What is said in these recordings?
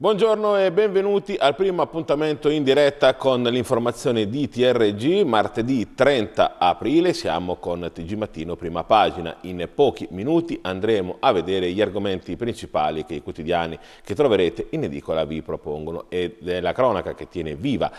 Buongiorno e benvenuti al primo appuntamento in diretta con l'informazione di TRG. Martedì 30 aprile siamo con TG Mattino prima pagina. In pochi minuti andremo a vedere gli argomenti principali che i quotidiani che troverete in edicola vi propongono ed è la cronaca che tiene viva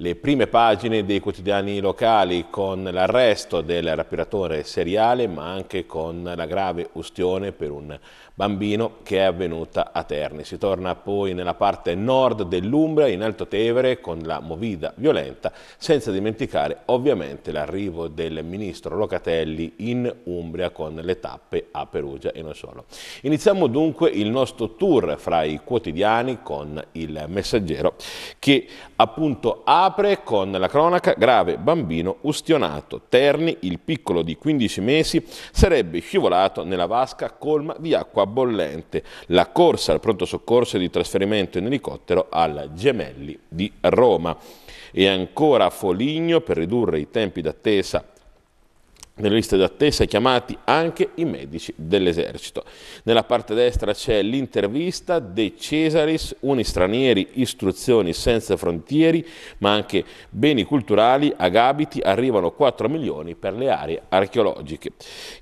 le prime pagine dei quotidiani locali con l'arresto del rapiratore seriale ma anche con la grave ustione per un bambino che è avvenuta a Terni. Si torna poi nella parte nord dell'Umbria, in Alto Tevere, con la movida violenta, senza dimenticare ovviamente l'arrivo del ministro Locatelli in Umbria con le tappe a Perugia e non solo. Iniziamo dunque il nostro tour fra i quotidiani con il messaggero che appunto ha apre con la cronaca grave bambino ustionato. Terni, il piccolo di 15 mesi, sarebbe scivolato nella vasca colma di acqua bollente. La corsa al pronto soccorso e di trasferimento in elicottero alla Gemelli di Roma. E ancora Foligno per ridurre i tempi d'attesa nelle liste d'attesa chiamati anche i medici dell'esercito. Nella parte destra c'è l'intervista De Cesaris, uni stranieri, istruzioni senza frontieri, ma anche beni culturali, agabiti, arrivano 4 milioni per le aree archeologiche.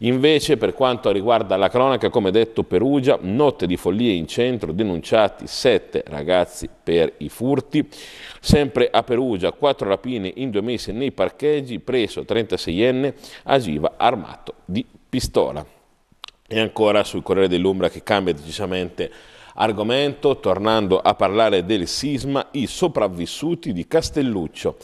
Invece per quanto riguarda la cronaca, come detto Perugia, notte di follie in centro, denunciati 7 ragazzi per i furti. Sempre a Perugia, 4 rapine in due mesi nei parcheggi, preso 36enne, agito invasiva armato di pistola. E ancora sul Corriere dell'Umbra che cambia decisamente Argomento, tornando a parlare del sisma, i sopravvissuti di Castelluccio.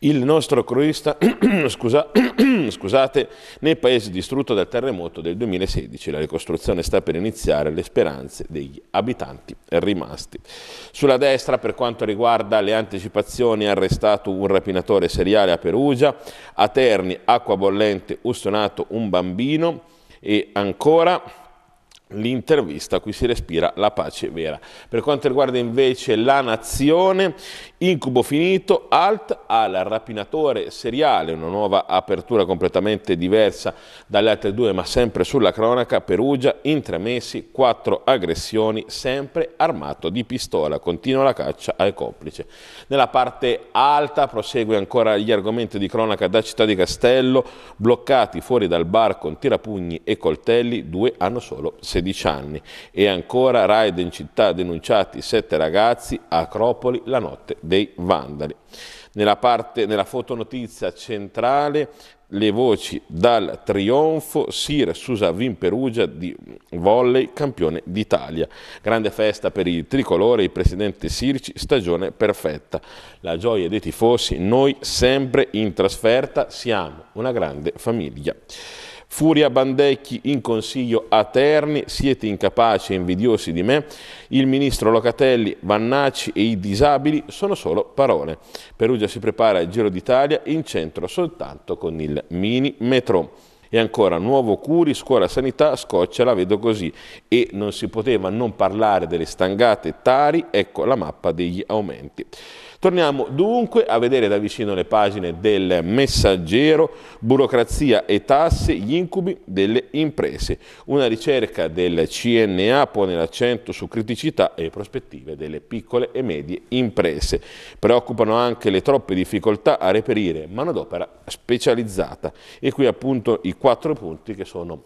Il nostro cronista, scusa, scusate, nel paese distrutto dal terremoto del 2016, la ricostruzione sta per iniziare, le speranze degli abitanti rimasti. Sulla destra, per quanto riguarda le anticipazioni, arrestato un rapinatore seriale a Perugia, a Terni, acqua bollente, ustionato un bambino e ancora l'intervista qui si respira la pace vera. Per quanto riguarda invece la nazione, incubo finito, alt al rapinatore seriale, una nuova apertura completamente diversa dalle altre due, ma sempre sulla cronaca, Perugia, in tre mesi, quattro aggressioni, sempre armato di pistola, continua la caccia al complice. Nella parte alta prosegue ancora gli argomenti di cronaca da Città di Castello, bloccati fuori dal bar con tirapugni e coltelli, due hanno solo 16 16 anni. E ancora raid in città denunciati sette ragazzi Acropoli la notte dei vandali. Nella, parte, nella fotonotizia centrale le voci dal trionfo, Sir Susavin Perugia di volley campione d'Italia. Grande festa per il tricolore, il presidente Sirci, stagione perfetta. La gioia dei tifosi, noi sempre in trasferta siamo una grande famiglia. Furia Bandecchi in consiglio a Terni, siete incapaci e invidiosi di me, il ministro Locatelli, Vannacci e i disabili sono solo parole. Perugia si prepara al Giro d'Italia in centro soltanto con il mini metro. E ancora Nuovo Curi, scuola sanità, scoccia, la vedo così. E non si poteva non parlare delle stangate Tari, ecco la mappa degli aumenti. Torniamo dunque a vedere da vicino le pagine del messaggero, burocrazia e tasse, gli incubi delle imprese. Una ricerca del CNA pone l'accento su criticità e prospettive delle piccole e medie imprese. Preoccupano anche le troppe difficoltà a reperire manodopera specializzata e qui appunto i quattro punti che sono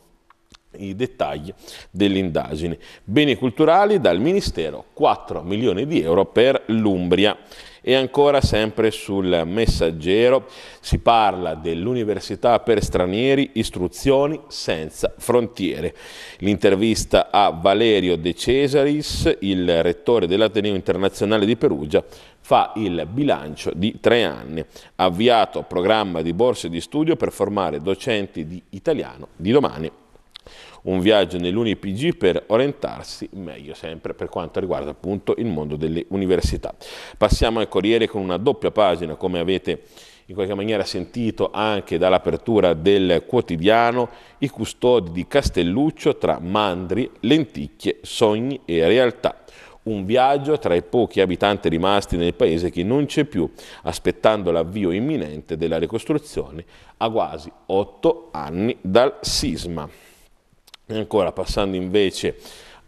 i dettagli dell'indagine. Beni culturali dal Ministero 4 milioni di euro per l'Umbria. E ancora sempre sul messaggero si parla dell'università per stranieri, istruzioni senza frontiere. L'intervista a Valerio De Cesaris, il rettore dell'Ateneo Internazionale di Perugia, fa il bilancio di tre anni. Avviato programma di borse di studio per formare docenti di italiano di domani un viaggio nell'UniPG per orientarsi meglio sempre per quanto riguarda appunto il mondo delle università. Passiamo al Corriere con una doppia pagina, come avete in qualche maniera sentito anche dall'apertura del quotidiano, i custodi di Castelluccio tra mandri, lenticchie, sogni e realtà un viaggio tra i pochi abitanti rimasti nel paese che non c'è più, aspettando l'avvio imminente della ricostruzione a quasi otto anni dal sisma. E ancora passando invece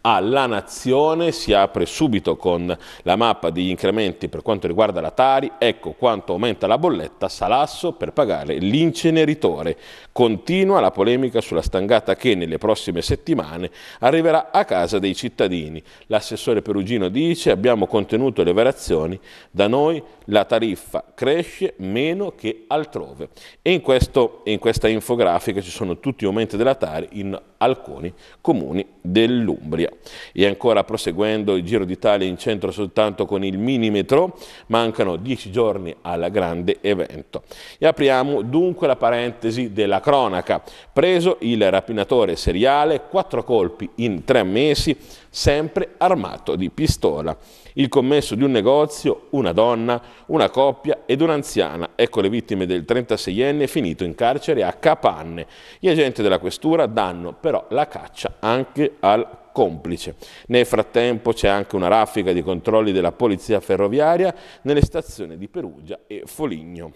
alla nazione si apre subito con la mappa degli incrementi per quanto riguarda la Tari, ecco quanto aumenta la bolletta Salasso per pagare l'inceneritore. Continua la polemica sulla stangata che nelle prossime settimane arriverà a casa dei cittadini. L'assessore Perugino dice abbiamo contenuto le variazioni, da noi la tariffa cresce meno che altrove. E in, questo, in questa infografica ci sono tutti gli aumenti della Tari in alcuni comuni dell'Umbria. E ancora proseguendo il Giro d'Italia in centro soltanto con il minimetro, mancano dieci giorni al grande evento. E apriamo dunque la parentesi della cronaca. Preso il rapinatore seriale, quattro colpi in tre mesi, sempre armato di pistola. Il commesso di un negozio, una donna, una coppia ed un'anziana. Ecco le vittime del 36enne finito in carcere a Capanne. Gli agenti della questura danno però la caccia anche al complice. Nel frattempo c'è anche una raffica di controlli della polizia ferroviaria nelle stazioni di Perugia e Foligno.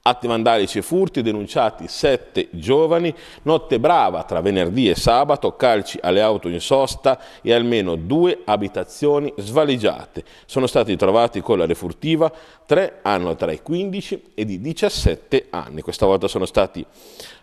Atti vandalici e furti denunciati sette giovani, notte brava tra venerdì e sabato, calci alle auto in sosta e almeno due abitazioni svaligiate. Sono stati trovati con la refurtiva, tre hanno tra i 15 e i 17 anni. Questa volta sono stati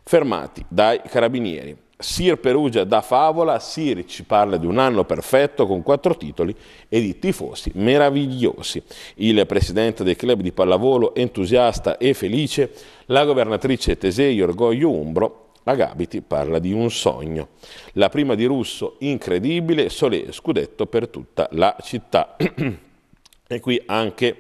fermati dai carabinieri. Sir Perugia da favola, Sir ci parla di un anno perfetto con quattro titoli e di tifosi meravigliosi. Il presidente del club di pallavolo entusiasta e felice, la governatrice Tesei Orgoglio Umbro, Agabiti parla di un sogno. La prima di Russo incredibile, Sole scudetto per tutta la città. e qui anche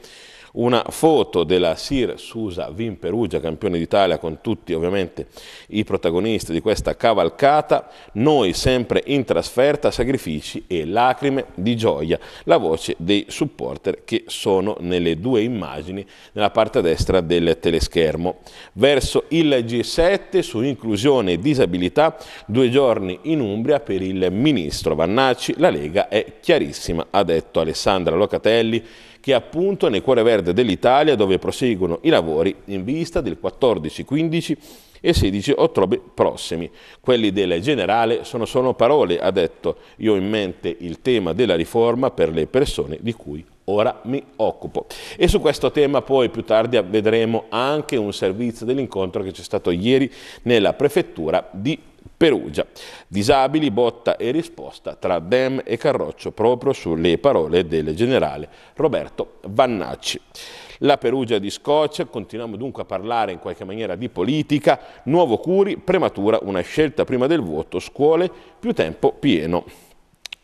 una foto della Sir Susa Vin Perugia, campione d'Italia, con tutti ovviamente i protagonisti di questa cavalcata, noi sempre in trasferta, sacrifici e lacrime di gioia, la voce dei supporter che sono nelle due immagini nella parte destra del teleschermo. Verso il G7 su inclusione e disabilità, due giorni in Umbria per il ministro Vannacci, la Lega è chiarissima, ha detto Alessandra Locatelli, che è appunto nel cuore verde dell'Italia dove proseguono i lavori in vista del 14, 15 e 16 ottobre prossimi. Quelli del generale sono solo parole, ha detto. Io ho in mente il tema della riforma per le persone di cui ora mi occupo. E su questo tema poi più tardi vedremo anche un servizio dell'incontro che c'è stato ieri nella prefettura di Perugia. Disabili, botta e risposta tra Dem e Carroccio proprio sulle parole del generale Roberto Vannacci. La Perugia di Scoccia, continuiamo dunque a parlare in qualche maniera di politica, nuovo Curi, prematura, una scelta prima del voto, scuole, più tempo pieno.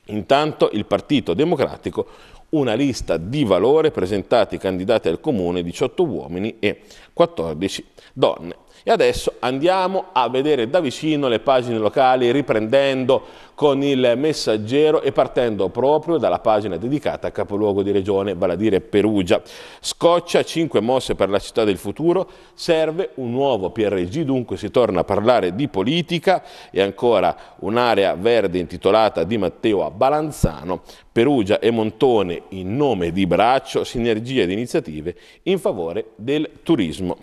Intanto il Partito Democratico una lista di valore presentati candidati al comune 18 uomini e 14 donne. E adesso andiamo a vedere da vicino le pagine locali riprendendo con il messaggero e partendo proprio dalla pagina dedicata a capoluogo di regione, vale a dire Perugia. Scoccia 5 mosse per la città del futuro, serve un nuovo PRG, dunque si torna a parlare di politica e ancora un'area verde intitolata Di Matteo a Balanzano, Perugia e Montone in nome di braccio, sinergie ed iniziative in favore del turismo.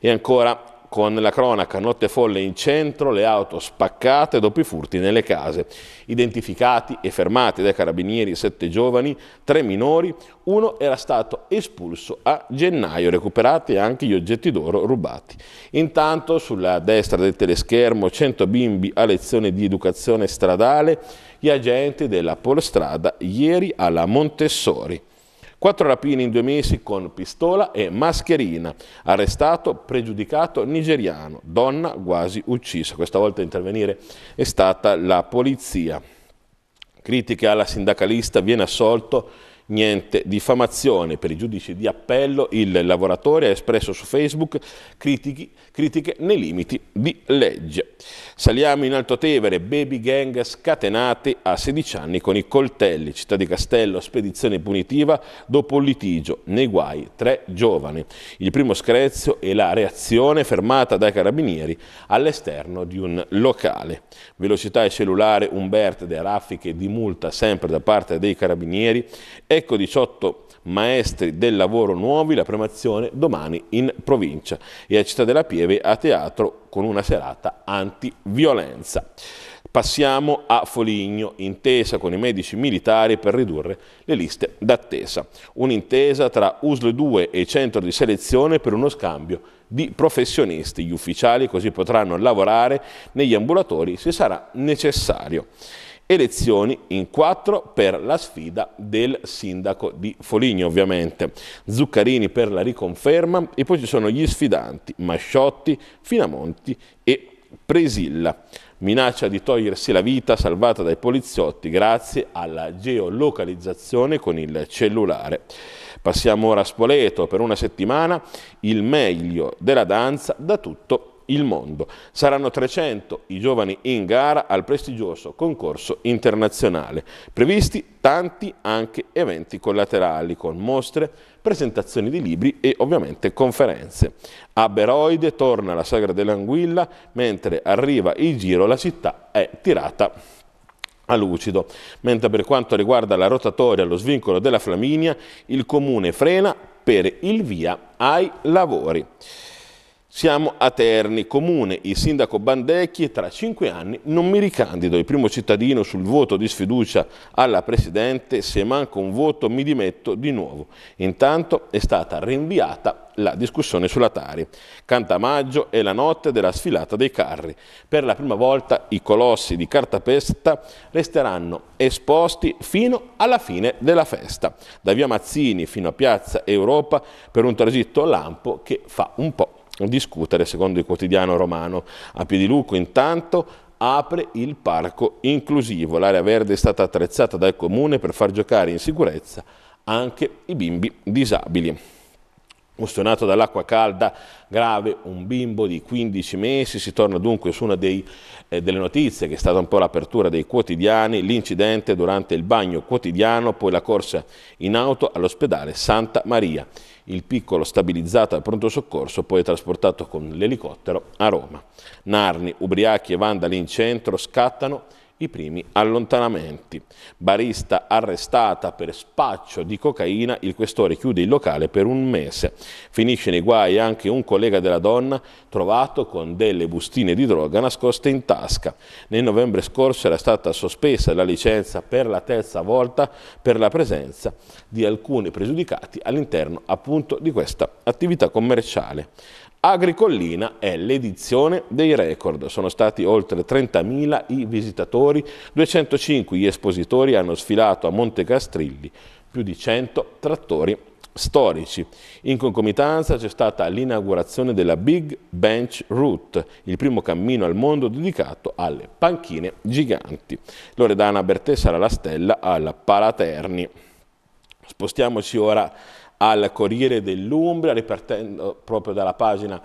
E ancora con la cronaca notte folle in centro, le auto spaccate dopo i furti nelle case. Identificati e fermati dai carabinieri sette giovani, tre minori, uno era stato espulso a gennaio, recuperati anche gli oggetti d'oro rubati. Intanto sulla destra del teleschermo 100 bimbi a lezione di educazione stradale, gli agenti della Polstrada ieri alla Montessori. Quattro rapini in due mesi con pistola e mascherina. Arrestato pregiudicato nigeriano, donna quasi uccisa. Questa volta a intervenire è stata la polizia. Critiche alla sindacalista, viene assolto niente diffamazione. Per i giudici di appello il lavoratore ha espresso su Facebook critiche, critiche nei limiti di legge. Saliamo in Alto Tevere baby gang scatenati a 16 anni con i coltelli, città di Castello, spedizione punitiva dopo un litigio, nei guai tre giovani. Il primo screzio e la reazione fermata dai carabinieri all'esterno di un locale. Velocità e cellulare Umberto De Raffiche di multa sempre da parte dei carabinieri e Ecco 18 maestri del lavoro nuovi, la premazione domani in provincia e a Città della Pieve a teatro con una serata antiviolenza. Passiamo a Foligno, intesa con i medici militari per ridurre le liste d'attesa. Un'intesa tra USL 2 e centro di selezione per uno scambio di professionisti. Gli ufficiali così potranno lavorare negli ambulatori se sarà necessario elezioni in quattro per la sfida del sindaco di Foligno ovviamente, Zuccarini per la riconferma e poi ci sono gli sfidanti Masciotti, Finamonti e Presilla. Minaccia di togliersi la vita salvata dai poliziotti grazie alla geolocalizzazione con il cellulare. Passiamo ora a Spoleto per una settimana, il meglio della danza da tutto il mondo il mondo. Saranno 300 i giovani in gara al prestigioso concorso internazionale. Previsti tanti anche eventi collaterali con mostre, presentazioni di libri e ovviamente conferenze. A Beroide torna la sagra dell'anguilla, mentre arriva il giro la città è tirata a lucido, mentre per quanto riguarda la rotatoria allo svincolo della Flaminia, il comune frena per il via ai lavori. Siamo a Terni, comune, il sindaco Bandecchi tra cinque anni non mi ricandido. Il primo cittadino sul voto di sfiducia alla Presidente, se manca un voto mi dimetto di nuovo. Intanto è stata rinviata la discussione sulla Tari. Canta maggio e la notte della sfilata dei carri. Per la prima volta i colossi di cartapesta resteranno esposti fino alla fine della festa, da via Mazzini fino a Piazza Europa per un tragitto lampo che fa un po' discutere, secondo il quotidiano romano. A Piediluco intanto apre il parco inclusivo. L'area verde è stata attrezzata dal comune per far giocare in sicurezza anche i bimbi disabili. Ustionato dall'acqua calda grave, un bimbo di 15 mesi, si torna dunque su una dei, eh, delle notizie che è stata un po' l'apertura dei quotidiani, l'incidente durante il bagno quotidiano, poi la corsa in auto all'ospedale Santa Maria il piccolo stabilizzato al pronto soccorso, poi trasportato con l'elicottero a Roma. Narni, ubriachi e vandali in centro scattano i primi allontanamenti. Barista arrestata per spaccio di cocaina, il questore chiude il locale per un mese. Finisce nei guai anche un collega della donna trovato con delle bustine di droga nascoste in tasca. Nel novembre scorso era stata sospesa la licenza per la terza volta per la presenza di alcuni pregiudicati all'interno appunto di questa attività commerciale. Agricollina è l'edizione dei record. Sono stati oltre 30.000 i visitatori spettatori, 205 gli espositori hanno sfilato a Monte Castrilli più di 100 trattori storici. In concomitanza c'è stata l'inaugurazione della Big Bench Route, il primo cammino al mondo dedicato alle panchine giganti. Loredana Bertè sarà la stella al Palaterni. Spostiamoci ora al Corriere dell'Umbria, ripartendo proprio dalla pagina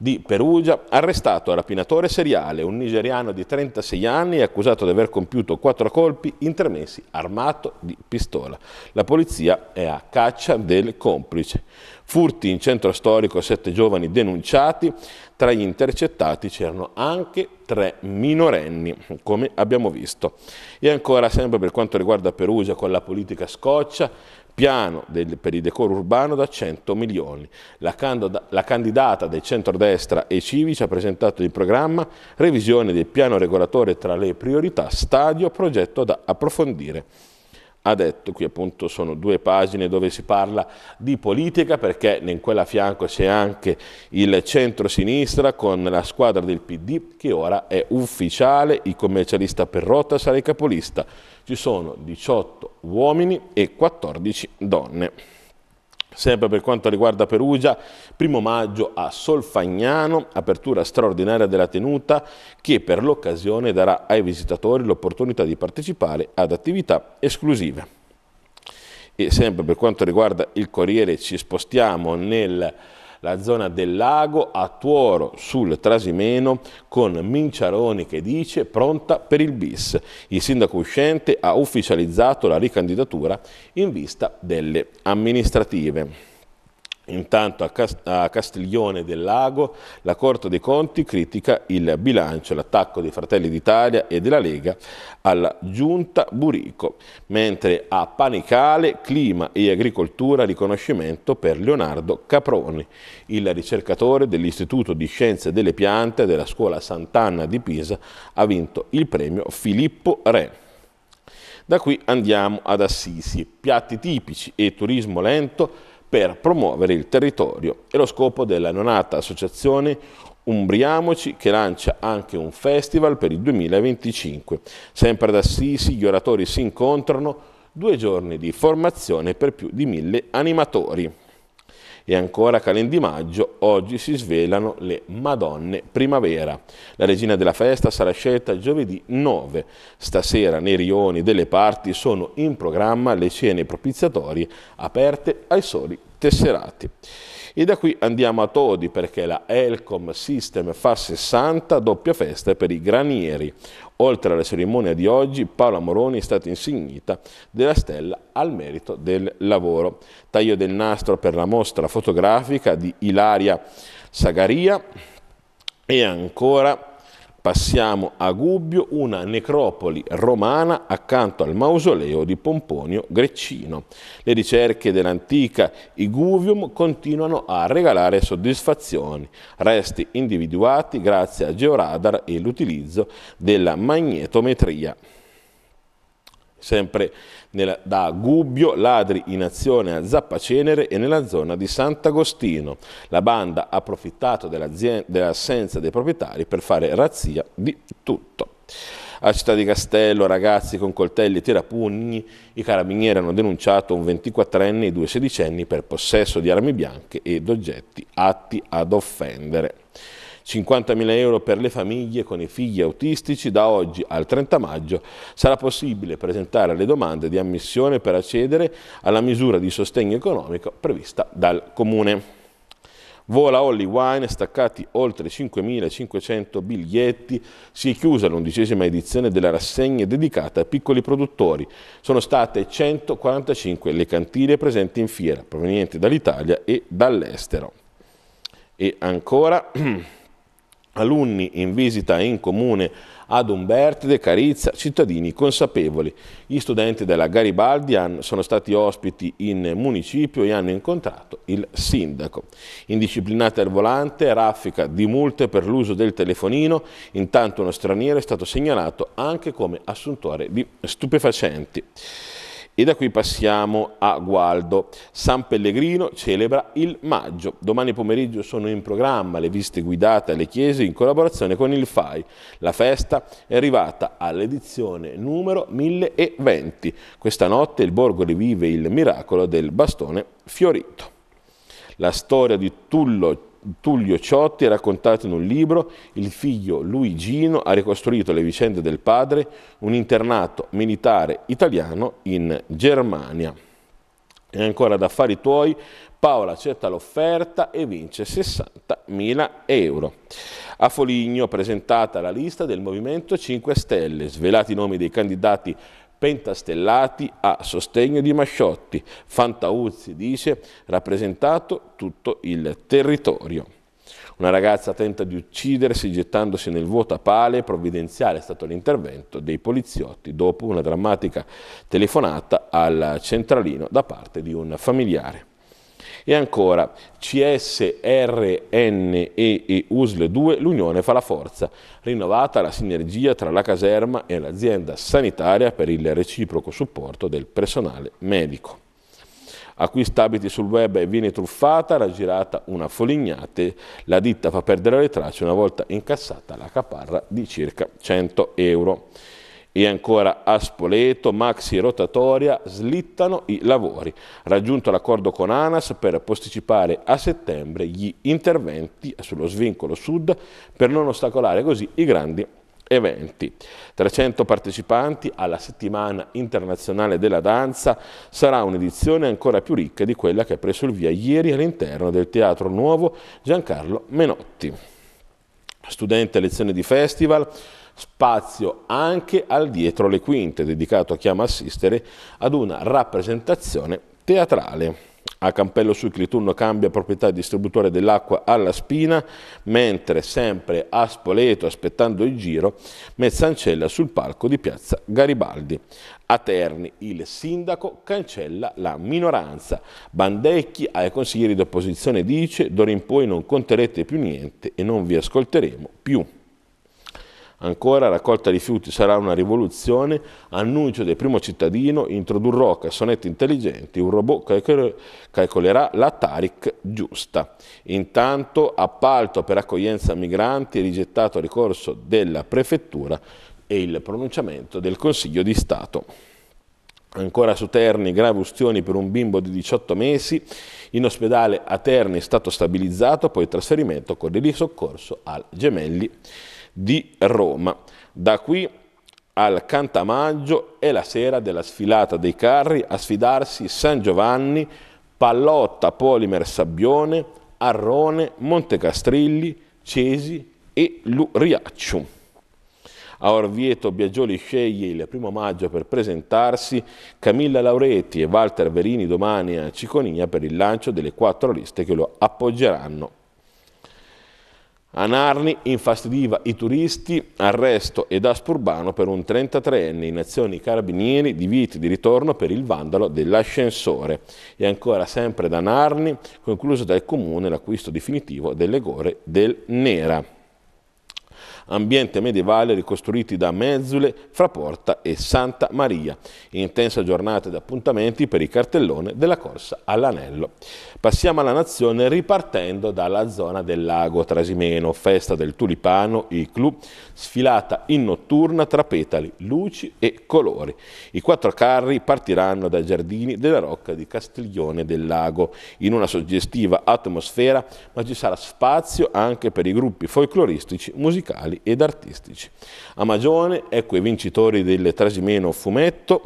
di Perugia, arrestato rapinatore seriale, un nigeriano di 36 anni accusato di aver compiuto quattro colpi intermessi armato di pistola. La polizia è a caccia del complice. Furti in centro storico, sette giovani denunciati, tra gli intercettati c'erano anche tre minorenni, come abbiamo visto. E ancora sempre per quanto riguarda Perugia con la politica scoccia, piano del, per il decoro urbano da 100 milioni. La, candida, la, candidata del centrodestra e Civici ha presentato il programma revisione del piano regolatore tra le priorità stadio progetto da approfondire ha detto, qui appunto sono due pagine dove si parla di politica perché in quella fianco c'è anche il centro-sinistra con la squadra del PD che ora è ufficiale, il commercialista per Perrotta sarà il capolista. Ci sono 18 uomini e 14 donne. Sempre per quanto riguarda Perugia, primo maggio a Solfagnano, apertura straordinaria della tenuta che per l'occasione darà ai visitatori l'opportunità di partecipare ad attività esclusive. E sempre per quanto riguarda il Corriere ci spostiamo nel la zona del lago a Tuoro sul Trasimeno con Minciaroni che dice pronta per il bis. Il sindaco uscente ha ufficializzato la ricandidatura in vista delle amministrative. Intanto a Castiglione del Lago la Corte dei Conti critica il bilancio, e l'attacco dei Fratelli d'Italia e della Lega alla Giunta Burico, mentre a Panicale Clima e Agricoltura riconoscimento per Leonardo Caproni, il ricercatore dell'Istituto di Scienze delle Piante della Scuola Sant'Anna di Pisa ha vinto il premio Filippo Re. Da qui andiamo ad Assisi, piatti tipici e turismo lento per promuovere il territorio. È lo scopo della nonata associazione Umbriamoci che lancia anche un festival per il 2025. Sempre ad Assisi gli oratori si incontrano, due giorni di formazione per più di mille animatori. E ancora calendi maggio, oggi si svelano le Madonne Primavera. La regina della festa sarà scelta giovedì 9. Stasera nei rioni delle parti sono in programma le cene propiziatorie aperte ai soli tesserati. E da qui andiamo a Todi perché la Elcom System fa 60 doppia festa per i granieri. Oltre alla cerimonia di oggi, Paola Moroni è stata insignita della stella al merito del lavoro. Taglio del nastro per la mostra fotografica di Ilaria Sagaria e ancora Passiamo a Gubbio, una necropoli romana accanto al mausoleo di Pomponio Greccino. Le ricerche dell'antica Iguvium continuano a regalare soddisfazioni, resti individuati grazie a georadar e l'utilizzo della magnetometria. Sempre nella, da Gubbio, ladri in azione a Zappacenere e nella zona di Sant'Agostino. La banda ha approfittato dell'assenza dei proprietari per fare razzia di tutto. A Città di Castello, ragazzi con coltelli e tirapugni, i carabinieri hanno denunciato un 24enne e due sedicenni per possesso di armi bianche ed oggetti atti ad offendere. 50.000 euro per le famiglie con i figli autistici. Da oggi al 30 maggio sarà possibile presentare le domande di ammissione per accedere alla misura di sostegno economico prevista dal Comune. Vola Holly Wine, staccati oltre 5.500 biglietti, si è chiusa l'undicesima edizione della rassegna dedicata ai piccoli produttori. Sono state 145 le cantine presenti in fiera, provenienti dall'Italia e dall'estero. E ancora... alunni in visita in comune ad Umbertide, Carizza, cittadini consapevoli. Gli studenti della Garibaldian sono stati ospiti in municipio e hanno incontrato il sindaco. Indisciplinata al volante, raffica di multe per l'uso del telefonino, intanto uno straniero è stato segnalato anche come assuntore di stupefacenti. E da qui passiamo a Gualdo. San Pellegrino celebra il maggio. Domani pomeriggio sono in programma le visite guidate alle chiese in collaborazione con il FAI. La festa è arrivata all'edizione numero 1020. Questa notte il borgo rivive il miracolo del bastone fiorito. La storia di Tullo Tullio Ciotti ha raccontato in un libro, il figlio Luigino ha ricostruito le vicende del padre, un internato militare italiano in Germania. E ancora da affari tuoi, Paola accetta l'offerta e vince 60.000 euro. A Foligno presentata la lista del Movimento 5 Stelle, svelati i nomi dei candidati pentastellati a sostegno di Masciotti. Fantauzzi dice rappresentato tutto il territorio. Una ragazza tenta di uccidersi gettandosi nel vuoto a pale, provvidenziale è stato l'intervento dei poliziotti dopo una drammatica telefonata al centralino da parte di un familiare. E ancora, CS, RNE e USL 2, l'Unione fa la forza. Rinnovata la sinergia tra la caserma e l'azienda sanitaria per il reciproco supporto del personale medico. Acquista abiti sul web e viene truffata, raggirata una folignate, la ditta fa perdere le tracce una volta incassata la caparra di circa 100 euro e ancora a Spoleto, maxi rotatoria, slittano i lavori. Raggiunto l'accordo con ANAS per posticipare a settembre gli interventi sullo svincolo sud per non ostacolare così i grandi eventi. 300 partecipanti alla settimana internazionale della danza sarà un'edizione ancora più ricca di quella che ha preso il via ieri all'interno del Teatro Nuovo Giancarlo Menotti. Studente a lezione di festival, spazio anche al dietro le quinte, dedicato a chiama assistere ad una rappresentazione teatrale. A Campello sul Cliturno cambia proprietà distributore dell'acqua alla Spina, mentre sempre a Spoleto, aspettando il giro, Mezzancella sul palco di Piazza Garibaldi. A Terni il sindaco cancella la minoranza. Bandecchi ai consiglieri d'opposizione dice d'ora in poi non conterete più niente e non vi ascolteremo più. Ancora raccolta rifiuti sarà una rivoluzione, annuncio del primo cittadino, introdurrò cassonetti intelligenti, un robot calcolerà la TARIC giusta. Intanto appalto per accoglienza migranti, rigettato ricorso della prefettura e il pronunciamento del Consiglio di Stato. Ancora su Terni, gravi ustioni per un bimbo di 18 mesi. In ospedale a Terni è stato stabilizzato, poi trasferimento con il soccorso al Gemelli di Roma. Da qui al Cantamaggio è la sera della sfilata dei carri a sfidarsi San Giovanni, Pallotta, Polimer, Sabbione, Arrone, Montecastrilli, Cesi e Luriaccio. A Orvieto Biagioli sceglie il primo maggio per presentarsi, Camilla Lauretti e Walter Verini domani a Ciconia per il lancio delle quattro liste che lo appoggeranno a Narni infastidiva i turisti, arresto ed aspo urbano per un 33enne in azioni carabinieri, divieto di ritorno per il vandalo dell'ascensore. E ancora sempre da Narni, concluso dal comune l'acquisto definitivo delle gore del Nera ambiente medievale ricostruiti da Mezzule, Fraporta e Santa Maria. Intensa giornata di appuntamenti per il cartellone della corsa all'anello. Passiamo alla nazione ripartendo dalla zona del lago Trasimeno, festa del tulipano, il clou, sfilata in notturna tra petali, luci e colori. I quattro carri partiranno dai giardini della Rocca di Castiglione del Lago in una suggestiva atmosfera, ma ci sarà spazio anche per i gruppi folcloristici, musicali culturali ed artistici. A Magione, ecco i vincitori del Trasimeno Fumetto,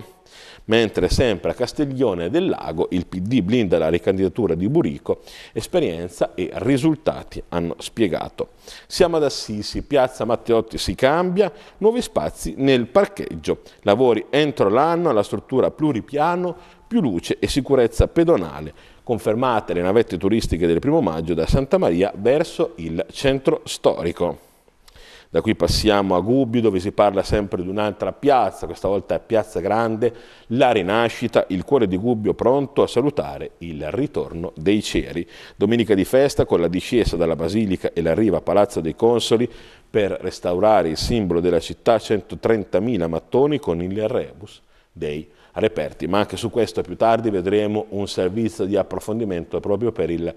mentre sempre a Castiglione del Lago il PD blinda la ricandidatura di Burico, esperienza e risultati hanno spiegato. Siamo ad Assisi, piazza Matteotti si cambia, nuovi spazi nel parcheggio, lavori entro l'anno alla struttura pluripiano, più luce e sicurezza pedonale, confermate le navette turistiche del primo maggio da Santa Maria verso il centro storico. Da qui passiamo a Gubbio dove si parla sempre di un'altra piazza, questa volta è Piazza Grande, la rinascita, il cuore di Gubbio pronto a salutare il ritorno dei ceri. Domenica di festa con la discesa dalla Basilica e l'arrivo a Palazzo dei Consoli per restaurare il simbolo della città 130.000 mattoni con il rebus dei reperti. Ma anche su questo più tardi vedremo un servizio di approfondimento proprio per il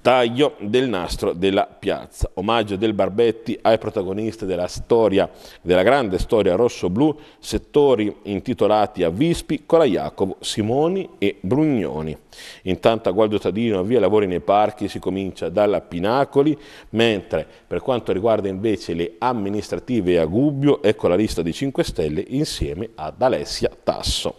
Taglio del nastro della piazza, omaggio del Barbetti ai protagonisti della storia, della grande storia rosso-blu, settori intitolati a Vispi, Colaiacovo, Simoni e Brugnoni. Intanto a Gualdo Tadino avvia lavori nei parchi, si comincia dalla Pinacoli, mentre per quanto riguarda invece le amministrative a Gubbio, ecco la lista di 5 Stelle insieme ad Alessia Tasso.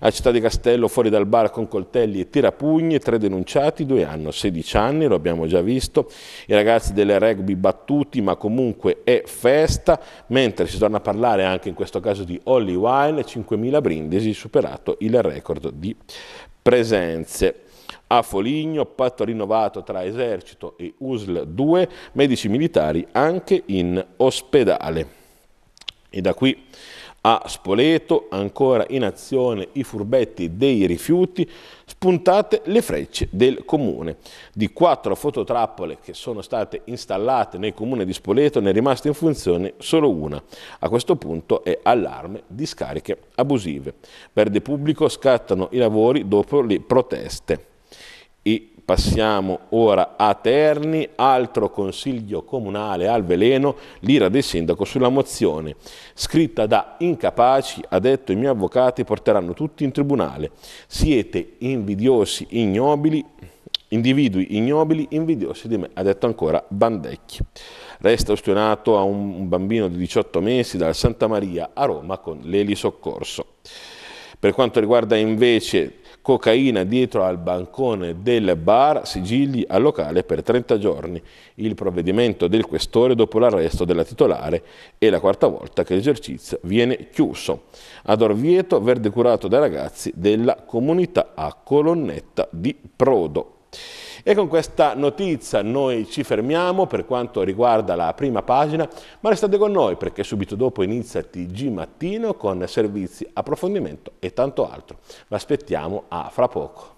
A Città di Castello, fuori dal bar con coltelli e tirapugni, tre denunciati, due hanno 16 anni, lo abbiamo già visto, i ragazzi delle rugby battuti, ma comunque è festa, mentre si torna a parlare anche in questo caso di Holly Wine, 5.000 brindisi, superato il record di presenze. A Foligno, patto rinnovato tra esercito e USL 2, medici militari anche in ospedale. E da qui a Spoleto, ancora in azione i furbetti dei rifiuti, spuntate le frecce del comune. Di quattro fototrappole che sono state installate nel comune di Spoleto ne è rimasta in funzione solo una. A questo punto è allarme di scariche abusive. Verde pubblico scattano i lavori dopo le proteste. I Passiamo ora a Terni, altro consiglio comunale al veleno, l'ira del sindaco sulla mozione. Scritta da incapaci, ha detto i miei avvocati porteranno tutti in tribunale. Siete invidiosi, ignobili, individui ignobili, invidiosi di me, ha detto ancora Bandecchi. Resta ostinato a un bambino di 18 mesi dalla Santa Maria a Roma con l'Eli Soccorso. Per quanto riguarda invece cocaina dietro al bancone del bar, sigilli al locale per 30 giorni. Il provvedimento del questore dopo l'arresto della titolare è la quarta volta che l'esercizio viene chiuso. Ad Orvieto, verde curato dai ragazzi della comunità a Colonnetta di Prodo. E con questa notizia noi ci fermiamo per quanto riguarda la prima pagina, ma restate con noi perché subito dopo inizia TG Mattino con servizi, approfondimento e tanto altro. Vi aspettiamo a ah, fra poco.